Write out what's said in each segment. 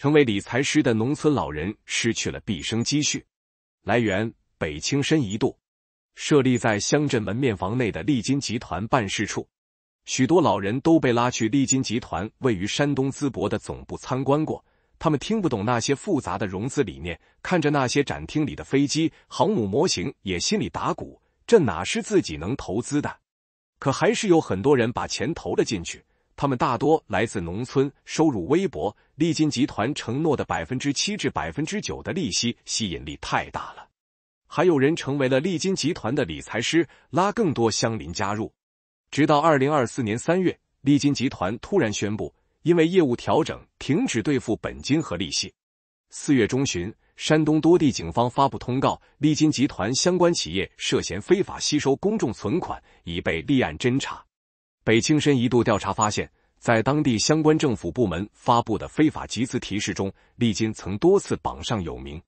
成为理财师的农村老人失去了毕生积蓄。来源：北青深一度。设立在乡镇门面房内的利金集团办事处，许多老人都被拉去利金集团位于山东淄博的总部参观过。他们听不懂那些复杂的融资理念，看着那些展厅里的飞机、航母模型，也心里打鼓：这哪是自己能投资的？可还是有很多人把钱投了进去。他们大多来自农村，收入微薄。利金集团承诺的百分之七至百分之九的利息吸引力太大了，还有人成为了利金集团的理财师，拉更多乡邻加入。直到二零二四年三月，利金集团突然宣布，因为业务调整，停止兑付本金和利息。四月中旬，山东多地警方发布通告，利金集团相关企业涉嫌非法吸收公众存款，已被立案侦查。北青深一度调查发现。在当地相关政府部门发布的非法集资提示中，利金曾多次榜上有名。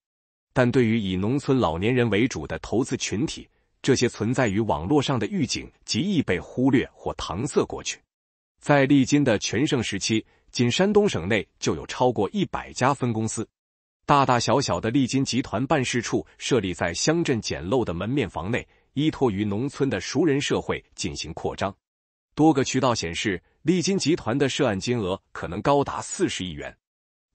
但对于以农村老年人为主的投资群体，这些存在于网络上的预警极易被忽略或搪塞过去。在利金的全盛时期，仅山东省内就有超过一百家分公司，大大小小的利金集团办事处设立在乡镇简陋的门面房内，依托于农村的熟人社会进行扩张。多个渠道显示。利金集团的涉案金额可能高达四十亿元。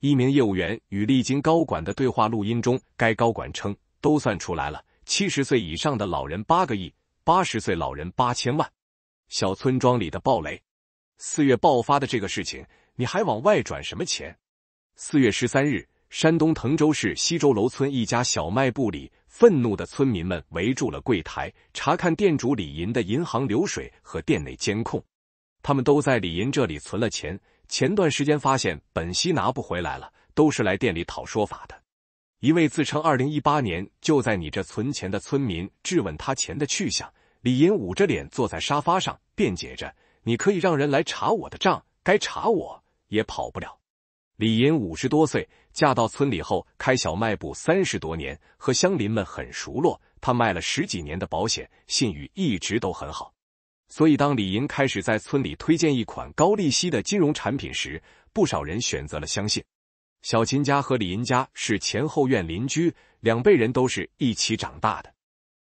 一名业务员与利金高管的对话录音中，该高管称：“都算出来了，七十岁以上的老人八个亿，八十岁老人八千万。”小村庄里的暴雷，四月爆发的这个事情，你还往外转什么钱？四月十三日，山东滕州市西周楼村一家小卖部里，愤怒的村民们围住了柜台，查看店主李银的银行流水和店内监控。他们都在李银这里存了钱，前段时间发现本息拿不回来了，都是来店里讨说法的。一位自称二零一八年就在你这存钱的村民质问他钱的去向，李银捂着脸坐在沙发上辩解着：“你可以让人来查我的账，该查我也跑不了。”李银五十多岁，嫁到村里后开小卖部三十多年，和乡邻们很熟络。他卖了十几年的保险，信誉一直都很好。所以，当李银开始在村里推荐一款高利息的金融产品时，不少人选择了相信。小秦家和李银家是前后院邻居，两辈人都是一起长大的。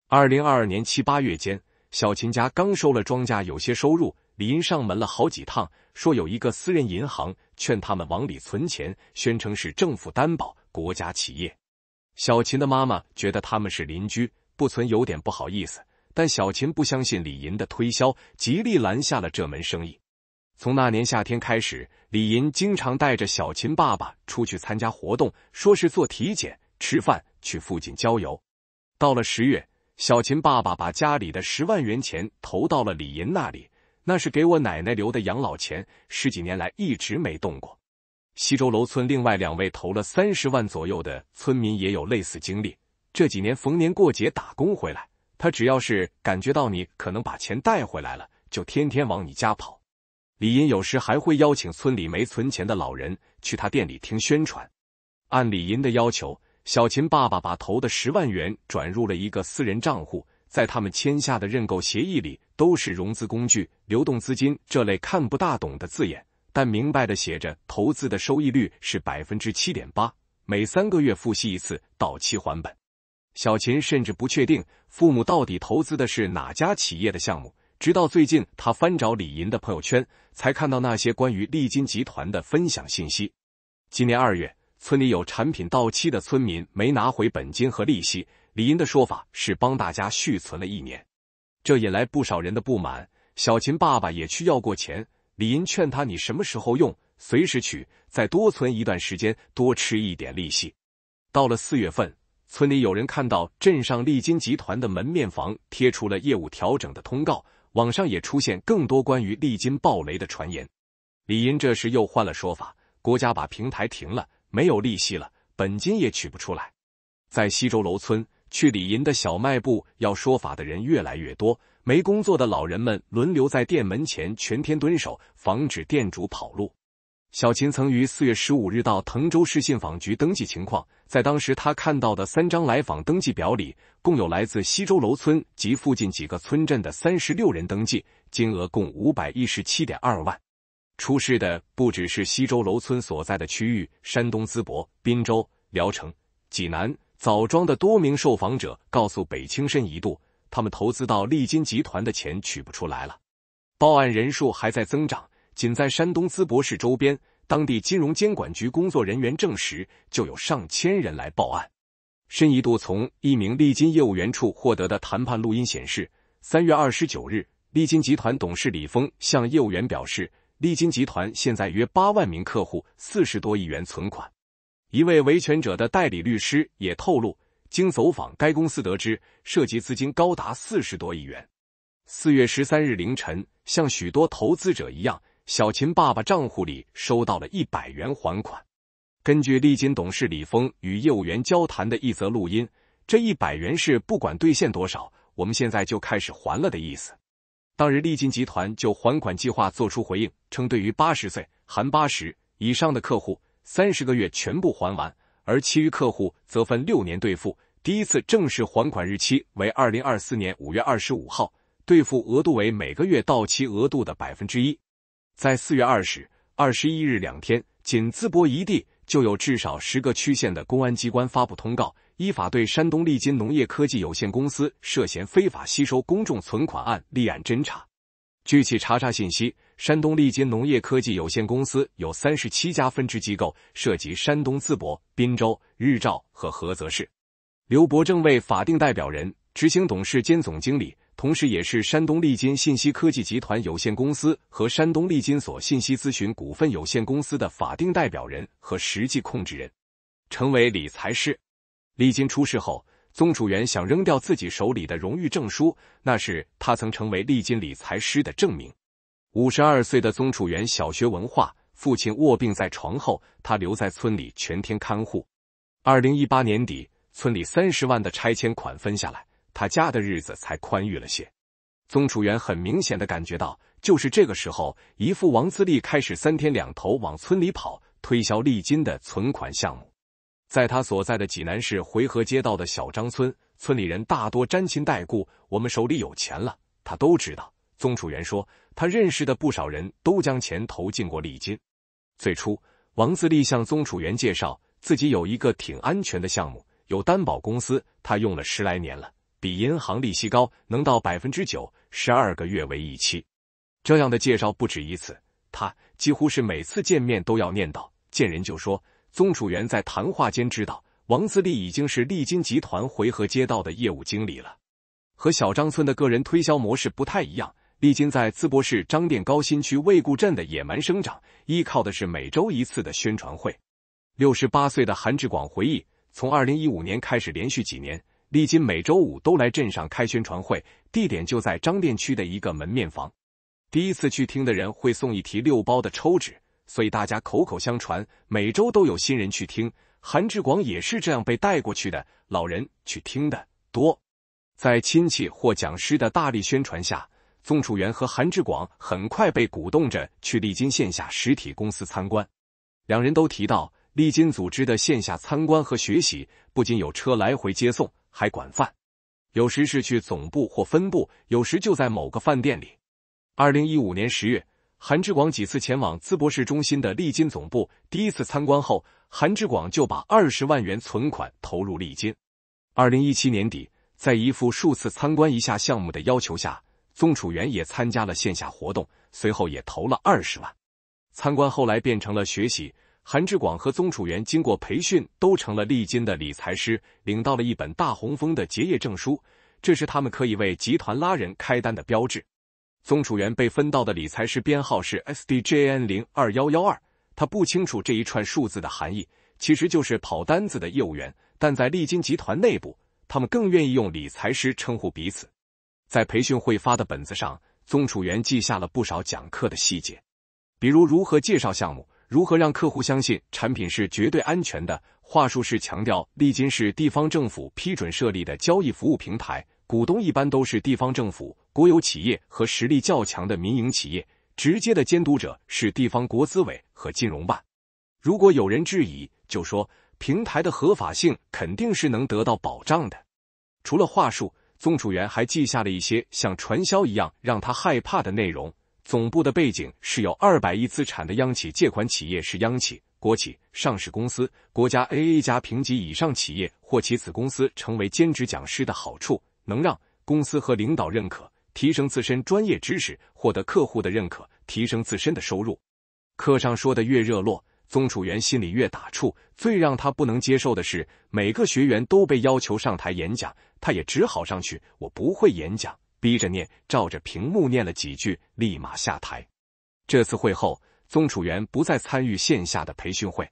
二零二二年七八月间，小秦家刚收了庄稼，有些收入，李银上门了好几趟，说有一个私人银行，劝他们往里存钱，宣称是政府担保、国家企业。小秦的妈妈觉得他们是邻居，不存有点不好意思。但小琴不相信李银的推销，极力拦下了这门生意。从那年夏天开始，李银经常带着小琴爸爸出去参加活动，说是做体检、吃饭、去附近郊游。到了十月，小琴爸爸把家里的十万元钱投到了李银那里，那是给我奶奶留的养老钱，十几年来一直没动过。西周楼村另外两位投了三十万左右的村民也有类似经历，这几年逢年过节打工回来。他只要是感觉到你可能把钱带回来了，就天天往你家跑。李银有时还会邀请村里没存钱的老人去他店里听宣传。按李银的要求，小琴爸爸把投的十万元转入了一个私人账户，在他们签下的认购协议里，都是融资工具、流动资金这类看不大懂的字眼，但明白的写着投资的收益率是百分之七点八，每三个月付息一次，到期还本。小琴甚至不确定父母到底投资的是哪家企业的项目，直到最近他翻找李银的朋友圈，才看到那些关于利金集团的分享信息。今年二月，村里有产品到期的村民没拿回本金和利息，李银的说法是帮大家续存了一年，这引来不少人的不满。小琴爸爸也去要过钱，李银劝他：“你什么时候用，随时取，再多存一段时间，多吃一点利息。”到了四月份。村里有人看到镇上利金集团的门面房贴出了业务调整的通告，网上也出现更多关于利金暴雷的传言。李银这时又换了说法：国家把平台停了，没有利息了，本金也取不出来。在西周楼村去李银的小卖部要说法的人越来越多，没工作的老人们轮流在店门前全天蹲守，防止店主跑路。小琴曾于四月十五日到滕州市信访局登记情况。在当时，他看到的三张来访登记表里，共有来自西周楼村及附近几个村镇的三十六人登记，金额共五百一十七点二万。出事的不只是西周楼村所在的区域，山东淄博、滨州、聊城、济南、枣庄的多名受访者告诉北青深一度，他们投资到利金集团的钱取不出来了。报案人数还在增长，仅在山东淄博市周边。当地金融监管局工作人员证实，就有上千人来报案。申一度从一名利金业务员处获得的谈判录音显示，三月二十九日，利金集团董事李峰向业务员表示，利金集团现在约八万名客户，四十多亿元存款。一位维权者的代理律师也透露，经走访该公司得知，涉及资金高达四十多亿元。四月十三日凌晨，像许多投资者一样。小秦爸爸账户里收到了一百元还款。根据利金董事李峰与业务员交谈的一则录音，这一百元是不管兑现多少，我们现在就开始还了的意思。当日，利金集团就还款计划作出回应，称对于八十岁含八十以上的客户，三十个月全部还完；而其余客户则分六年兑付。第一次正式还款日期为二零二四年五月二十五号，兑付额度为每个月到期额度的百分之一。在四月二十、二十一日两天，仅淄博一地就有至少十个区县的公安机关发布通告，依法对山东利金农业科技有限公司涉嫌非法吸收公众存款案立案侦查。据其查查信息，山东利金农业科技有限公司有三十七家分支机构，涉及山东淄博、滨州、日照和菏泽市。刘伯正为法定代表人、执行董事兼总经理。同时，也是山东利金信息科技集团有限公司和山东利金所信息咨询股份有限公司的法定代表人和实际控制人，成为理财师。利金出事后，宗楚元想扔掉自己手里的荣誉证书，那是他曾成为利金理财师的证明。五十二岁的宗楚元，小学文化，父亲卧病在床后，他留在村里全天看护。二零一八年底，村里三十万的拆迁款分下来。他家的日子才宽裕了些，宗楚元很明显的感觉到，就是这个时候，姨父王自立开始三天两头往村里跑，推销利金的存款项目。在他所在的济南市回河街道的小张村，村里人大多沾亲带故，我们手里有钱了，他都知道。宗楚元说，他认识的不少人都将钱投进过利金。最初，王自立向宗楚元介绍，自己有一个挺安全的项目，有担保公司，他用了十来年了。比银行利息高，能到百分之九，十二个月为一期。这样的介绍不止一次，他几乎是每次见面都要念叨，见人就说。宗楚元在谈话间知道，王自立已经是利金集团回河街道的业务经理了。和小张村的个人推销模式不太一样，利金在淄博市张店高新区魏固镇的野蛮生长，依靠的是每周一次的宣传会。六十八岁的韩志广回忆，从二零一五年开始，连续几年。丽金每周五都来镇上开宣传会，地点就在张店区的一个门面房。第一次去听的人会送一提六包的抽纸，所以大家口口相传，每周都有新人去听。韩志广也是这样被带过去的。老人去听的多，在亲戚或讲师的大力宣传下，宗楚元和韩志广很快被鼓动着去丽金线下实体公司参观。两人都提到，丽金组织的线下参观和学习，不仅有车来回接送。还管饭，有时是去总部或分部，有时就在某个饭店里。二零一五年十月，韩志广几次前往淄博市中心的利金总部，第一次参观后，韩志广就把二十万元存款投入利金。二零一七年底，在姨父数次参观一下项目的要求下，宗楚元也参加了线下活动，随后也投了二十万。参观后来变成了学习。韩志广和宗楚元经过培训，都成了利金的理财师，领到了一本大红封的结业证书。这是他们可以为集团拉人开单的标志。宗楚元被分到的理财师编号是 S D J N 零二幺幺二，他不清楚这一串数字的含义，其实就是跑单子的业务员。但在利金集团内部，他们更愿意用理财师称呼彼此。在培训会发的本子上，宗楚元记下了不少讲课的细节，比如如何介绍项目。如何让客户相信产品是绝对安全的？话术是强调，利金是地方政府批准设立的交易服务平台，股东一般都是地方政府、国有企业和实力较强的民营企业，直接的监督者是地方国资委和金融办。如果有人质疑，就说平台的合法性肯定是能得到保障的。除了话术，宗楚元还记下了一些像传销一样让他害怕的内容。总部的背景是有二百亿资产的央企，借款企业是央企、国企、上市公司、国家 AA 加评级以上企业或其子公司，成为兼职讲师的好处，能让公司和领导认可，提升自身专业知识，获得客户的认可，提升自身的收入。课上说的越热络，宗楚元心里越打怵。最让他不能接受的是，每个学员都被要求上台演讲，他也只好上去。我不会演讲。逼着念，照着屏幕念了几句，立马下台。这次会后，宗楚元不再参与线下的培训会。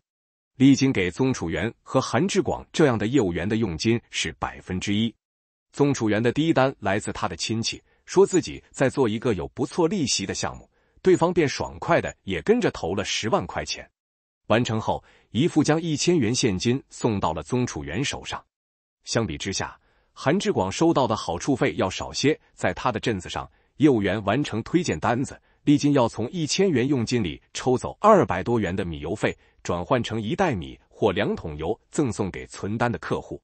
历经给宗楚元和韩志广这样的业务员的佣金是百分之一。宗楚元的第一单来自他的亲戚，说自己在做一个有不错利息的项目，对方便爽快的也跟着投了十万块钱。完成后，姨父将一千元现金送到了宗楚元手上。相比之下。韩志广收到的好处费要少些，在他的镇子上，业务员完成推荐单子，利金要从一千元佣金里抽走二百多元的米油费，转换成一袋米或两桶油赠送给存单的客户。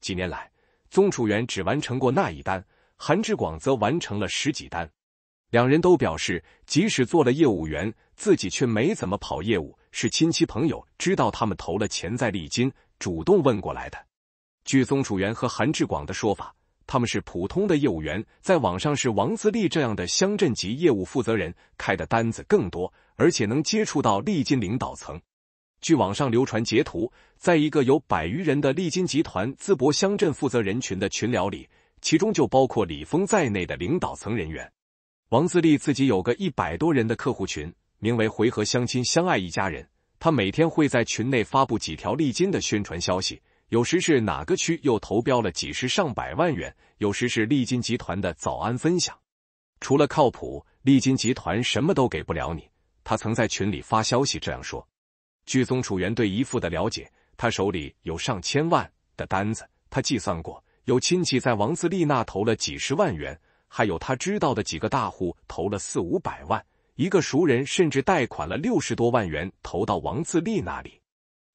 几年来，宗楚元只完成过那一单，韩志广则完成了十几单。两人都表示，即使做了业务员，自己却没怎么跑业务，是亲戚朋友知道他们投了钱在利金，主动问过来的。据宗楚源和韩志广的说法，他们是普通的业务员，在网上是王自立这样的乡镇级业务负责人开的单子更多，而且能接触到利金领导层。据网上流传截图，在一个有百余人的利金集团淄博乡镇负责人群的群聊里，其中就包括李峰在内的领导层人员。王自立自己有个一百多人的客户群，名为“回合相亲相爱一家人”，他每天会在群内发布几条利金的宣传消息。有时是哪个区又投标了几十上百万元，有时是利金集团的早安分享。除了靠谱，利金集团什么都给不了你。他曾在群里发消息这样说。据宗楚元对姨父的了解，他手里有上千万的单子。他计算过，有亲戚在王自立那投了几十万元，还有他知道的几个大户投了四五百万，一个熟人甚至贷款了六十多万元投到王自立那里。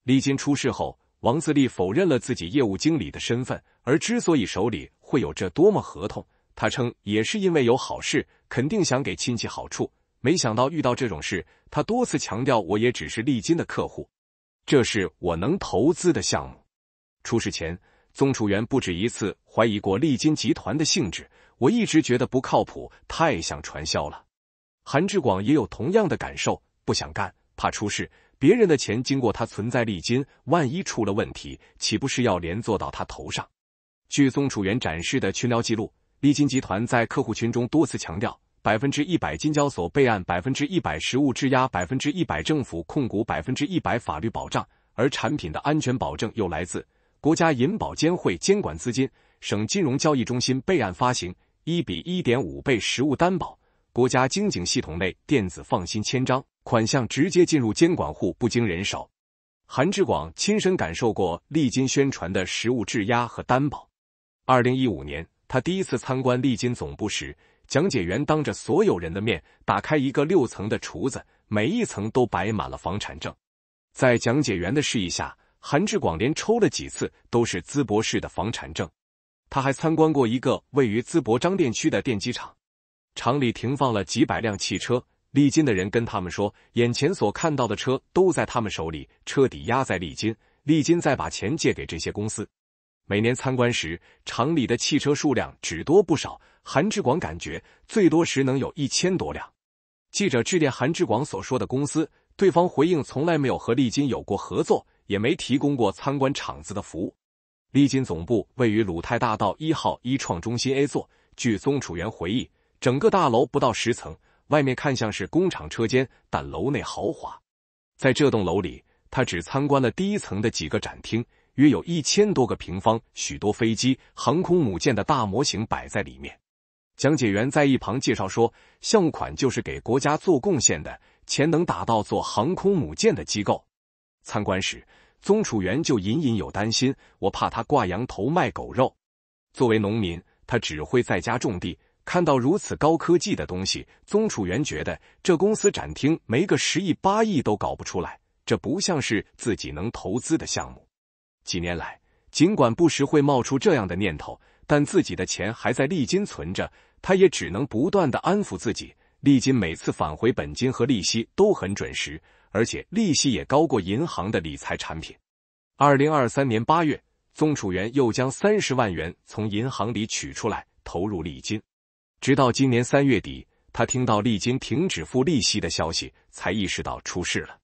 利金出事后。王自立否认了自己业务经理的身份，而之所以手里会有这多么合同，他称也是因为有好事，肯定想给亲戚好处。没想到遇到这种事，他多次强调我也只是利金的客户，这是我能投资的项目。出事前，宗楚元不止一次怀疑过利金集团的性质，我一直觉得不靠谱，太像传销了。韩志广也有同样的感受，不想干，怕出事。别人的钱经过他存在立金，万一出了问题，岂不是要连坐到他头上？据宗楚元展示的群聊记录，利金集团在客户群中多次强调，百分之一百金交所备案，百分之一百实物质押，百分之一百政府控股，百分之一百法律保障。而产品的安全保证又来自国家银保监会监管资金、省金融交易中心备案发行，一比一点五倍实物担保。国家经警系统内电子放心签章，款项直接进入监管户，不经人手。韩志广亲身感受过利金宣传的实物质押和担保。二零一五年，他第一次参观利金总部时，讲解员当着所有人的面打开一个六层的橱子，每一层都摆满了房产证。在讲解员的示意下，韩志广连抽了几次，都是淄博市的房产证。他还参观过一个位于淄博张店区的电机厂。厂里停放了几百辆汽车，利金的人跟他们说，眼前所看到的车都在他们手里，车抵押在利金，利金再把钱借给这些公司。每年参观时，厂里的汽车数量只多不少，韩志广感觉最多时能有一千多辆。记者致电韩志广所说的公司，对方回应从来没有和利金有过合作，也没提供过参观厂子的服务。利金总部位于鲁泰大道一号一创中心 A 座，据宗楚元回忆。整个大楼不到十层，外面看像是工厂车间，但楼内豪华。在这栋楼里，他只参观了第一层的几个展厅，约有一千多个平方，许多飞机、航空母舰的大模型摆在里面。讲解员在一旁介绍说：“项目款就是给国家做贡献的钱，能打到做航空母舰的机构。”参观时，宗楚元就隐隐有担心：“我怕他挂羊头卖狗肉。”作为农民，他只会在家种地。看到如此高科技的东西，宗楚元觉得这公司展厅没个十亿八亿都搞不出来，这不像是自己能投资的项目。几年来，尽管不时会冒出这样的念头，但自己的钱还在利金存着，他也只能不断的安抚自己。利金每次返回本金和利息都很准时，而且利息也高过银行的理财产品。二零二三年八月，宗楚元又将三十万元从银行里取出来投入利金。直到今年三月底，他听到立金停止付利息的消息，才意识到出事了。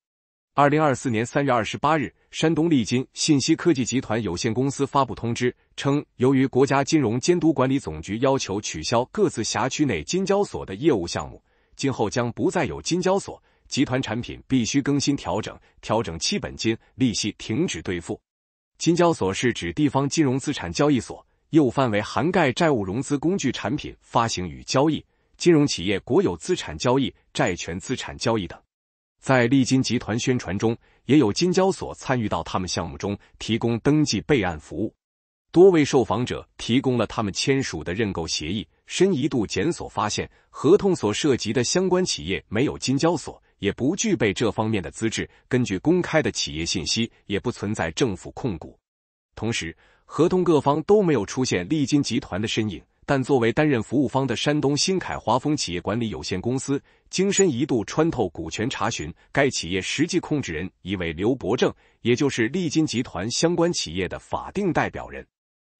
二零二四年三月二十八日，山东利金信息科技集团有限公司发布通知称，由于国家金融监督管理总局要求取消各自辖区内金交所的业务项目，今后将不再有金交所集团产品，必须更新调整，调整期本金、利息停止兑付。金交所是指地方金融资产交易所。业务范围涵盖债务融资工具产品发行与交易、金融企业国有资产交易、债权资产交易等。在利金集团宣传中，也有金交所参与到他们项目中，提供登记备案服务。多位受访者提供了他们签署的认购协议。深一度检索发现，合同所涉及的相关企业没有金交所，也不具备这方面的资质。根据公开的企业信息，也不存在政府控股。同时，合同各方都没有出现利金集团的身影，但作为担任服务方的山东新凯华丰企业管理有限公司，经深一度穿透股权查询，该企业实际控制人一为刘伯正，也就是利金集团相关企业的法定代表人。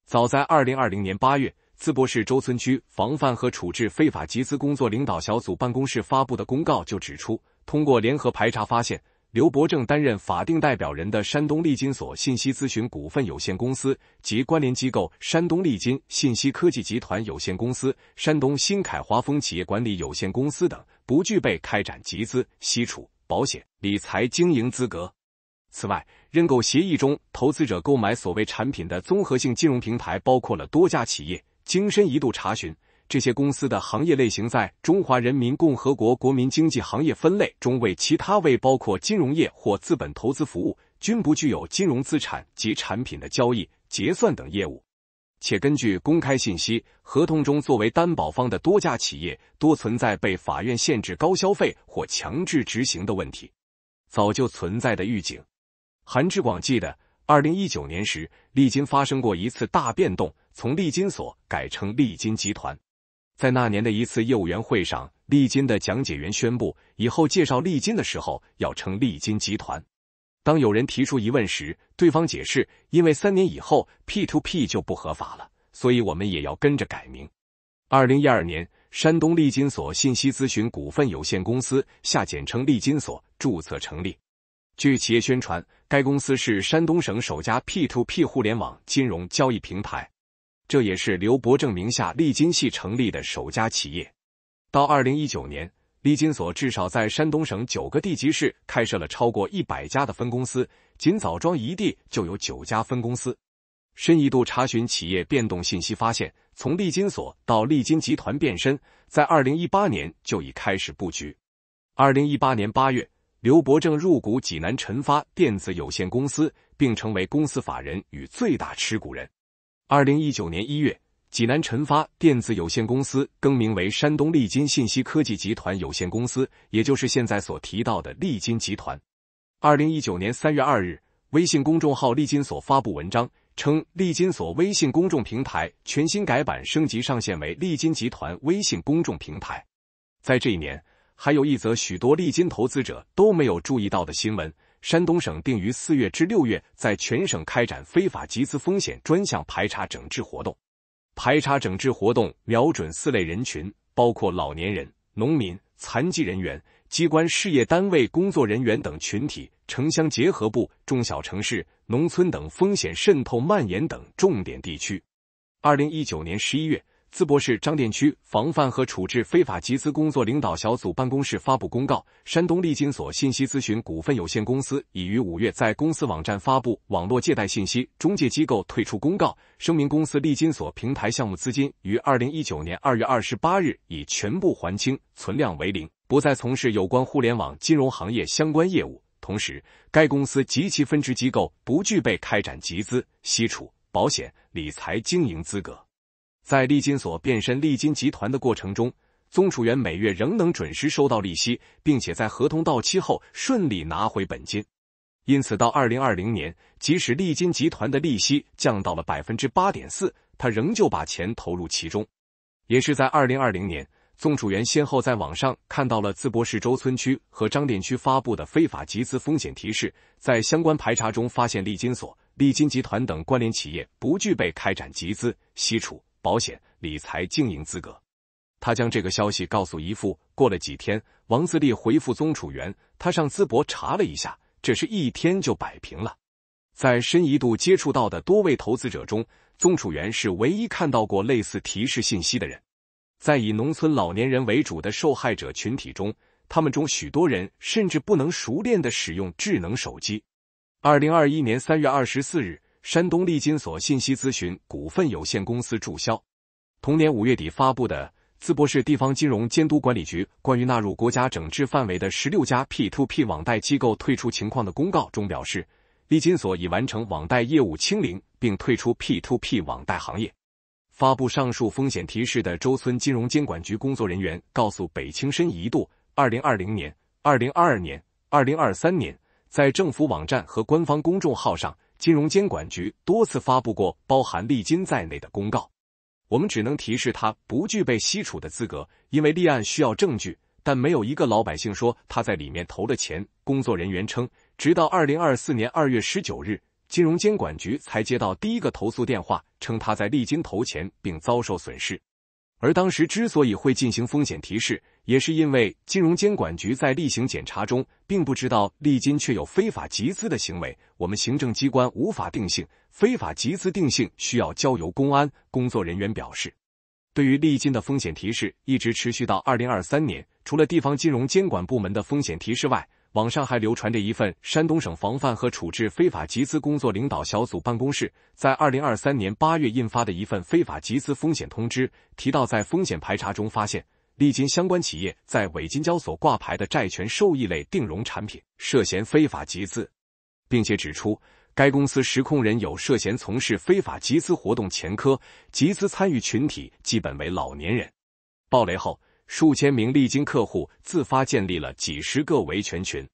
早在二零二零年八月，淄博市周村区防范和处置非法集资工作领导小组办公室发布的公告就指出，通过联合排查发现。刘伯正担任法定代表人的山东利金所信息咨询股份有限公司及关联机构山东利金信息科技集团有限公司、山东新凯华丰企业管理有限公司等，不具备开展集资、吸储、保险、理财经营资格。此外，认购协议中，投资者购买所谓产品的综合性金融平台，包括了多家企业。经深一度查询。这些公司的行业类型在《中华人民共和国国民经济行业分类》中为其他，未包括金融业或资本投资服务，均不具有金融资产及产品的交易、结算等业务。且根据公开信息，合同中作为担保方的多家企业，多存在被法院限制高消费或强制执行的问题。早就存在的预警。韩志广记得，二零一九年时，利金发生过一次大变动，从利金所改成利金集团。在那年的一次业务员会上，利金的讲解员宣布，以后介绍利金的时候要称利金集团。当有人提出疑问时，对方解释，因为三年以后 p to p 就不合法了，所以我们也要跟着改名。二零一二年，山东利金所信息咨询股份有限公司（下简称利金所）注册成立。据企业宣传，该公司是山东省首家 p to p 互联网金融交易平台。这也是刘伯正名下利金系成立的首家企业。到二零一九年，利金所至少在山东省九个地级市开设了超过一百家的分公司，仅枣庄一地就有九家分公司。深一度查询企业变动信息发现，从利金所到利金集团变身，在二零一八年就已开始布局。二零一八年八月，刘伯正入股济南晨发电子有限公司，并成为公司法人与最大持股人。二零一九年一月，济南晨发电子有限公司更名为山东利金信息科技集团有限公司，也就是现在所提到的利金集团。二零一九年三月二日，微信公众号利金所发布文章，称利金所微信公众平台全新改版升级上线为利金集团微信公众平台。在这一年，还有一则许多利金投资者都没有注意到的新闻。山东省定于四月至六月在全省开展非法集资风险专项排查整治活动。排查整治活动瞄准四类人群，包括老年人、农民、残疾人员、机关事业单位工作人员等群体，城乡结合部、中小城市、农村等风险渗透蔓延等重点地区。二零一九年十一月。淄博市张店区防范和处置非法集资工作领导小组办公室发布公告：山东利金所信息咨询股份有限公司已于五月在公司网站发布网络借贷信息中介机构退出公告，声明公司利金所平台项目资金于二零一九年二月二十八日已全部还清，存量为零，不再从事有关互联网金融行业相关业务。同时，该公司及其分支机构不具备开展集资、吸储、保险、理财经营资格。在利金所变身利金集团的过程中，宗楚元每月仍能准时收到利息，并且在合同到期后顺利拿回本金。因此，到二零二零年，即使利金集团的利息降到了百分之八点四，他仍旧把钱投入其中。也是在二零二零年，宗楚元先后在网上看到了淄博市周村区和张店区发布的非法集资风险提示，在相关排查中发现利金所、利金集团等关联企业不具备开展集资吸储。保险理财经营资格，他将这个消息告诉姨父。过了几天，王自立回复宗楚元，他上淄博查了一下，这是一天就摆平了。在深一度接触到的多位投资者中，宗楚元是唯一看到过类似提示信息的人。在以农村老年人为主的受害者群体中，他们中许多人甚至不能熟练的使用智能手机。二零二一年三月二十四日。山东利金所信息咨询股份有限公司注销。同年五月底发布的淄博市地方金融监督管理局关于纳入国家整治范围的十六家 P to P 网贷机构退出情况的公告中表示，利金所已完成网贷业务清零，并退出 P to P 网贷行业。发布上述风险提示的周村金融监管局工作人员告诉北清深一度，二零二零年、二零二二年、二零二三年，在政府网站和官方公众号上。金融监管局多次发布过包含利金在内的公告，我们只能提示他不具备吸储的资格，因为立案需要证据，但没有一个老百姓说他在里面投了钱。工作人员称，直到二零二四年二月十九日，金融监管局才接到第一个投诉电话，称他在利金投钱并遭受损失。而当时之所以会进行风险提示，也是因为金融监管局在例行检查中，并不知道利金却有非法集资的行为。我们行政机关无法定性非法集资，定性需要交由公安。工作人员表示，对于利金的风险提示一直持续到二零二三年，除了地方金融监管部门的风险提示外。网上还流传着一份山东省防范和处置非法集资工作领导小组办公室在二零二三年八月印发的一份非法集资风险通知，提到在风险排查中发现，历经相关企业在伪金交所挂牌的债权受益类定融产品涉嫌非法集资，并且指出该公司实控人有涉嫌从事非法集资活动前科，集资参与群体基本为老年人。暴雷后。数千名历金客户自发建立了几十个维权群。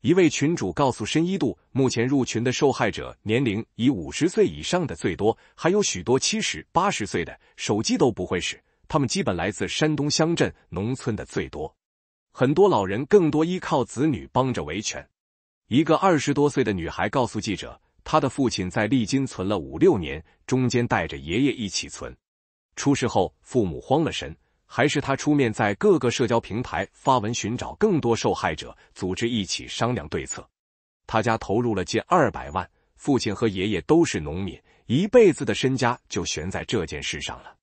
一位群主告诉深一度，目前入群的受害者年龄以五十岁以上的最多，还有许多七十八十岁的，手机都不会使。他们基本来自山东乡镇农村的最多，很多老人更多依靠子女帮着维权。一个二十多岁的女孩告诉记者，她的父亲在利金存了五六年，中间带着爷爷一起存，出事后父母慌了神。还是他出面在各个社交平台发文寻找更多受害者，组织一起商量对策。他家投入了近二百万，父亲和爷爷都是农民，一辈子的身家就悬在这件事上了。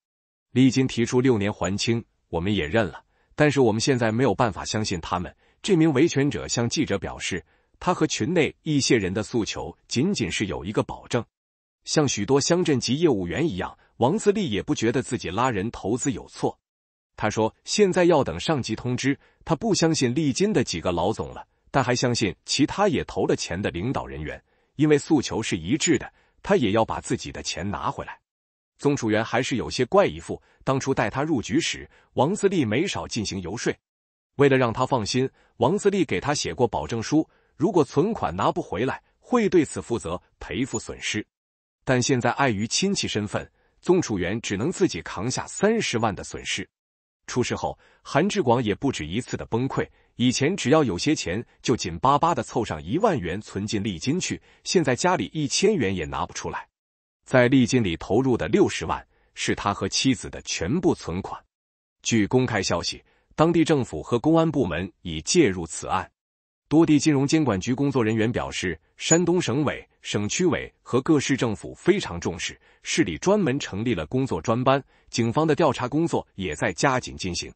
李金提出六年还清，我们也认了。但是我们现在没有办法相信他们。这名维权者向记者表示，他和群内一些人的诉求仅仅是有一个保证。像许多乡镇级业务员一样，王自立也不觉得自己拉人投资有错。他说：“现在要等上级通知，他不相信利金的几个老总了，但还相信其他也投了钱的领导人员，因为诉求是一致的。他也要把自己的钱拿回来。”宗楚源还是有些怪一父，当初带他入局时，王自立没少进行游说。为了让他放心，王自立给他写过保证书，如果存款拿不回来，会对此负责赔付损失。但现在碍于亲戚身份，宗楚源只能自己扛下三十万的损失。出事后，韩志广也不止一次的崩溃。以前只要有些钱，就紧巴巴的凑上一万元存进利金去。现在家里一千元也拿不出来，在利金里投入的六十万是他和妻子的全部存款。据公开消息，当地政府和公安部门已介入此案。多地金融监管局工作人员表示，山东省委、省区委和各市政府非常重视，市里专门成立了工作专班，警方的调查工作也在加紧进行。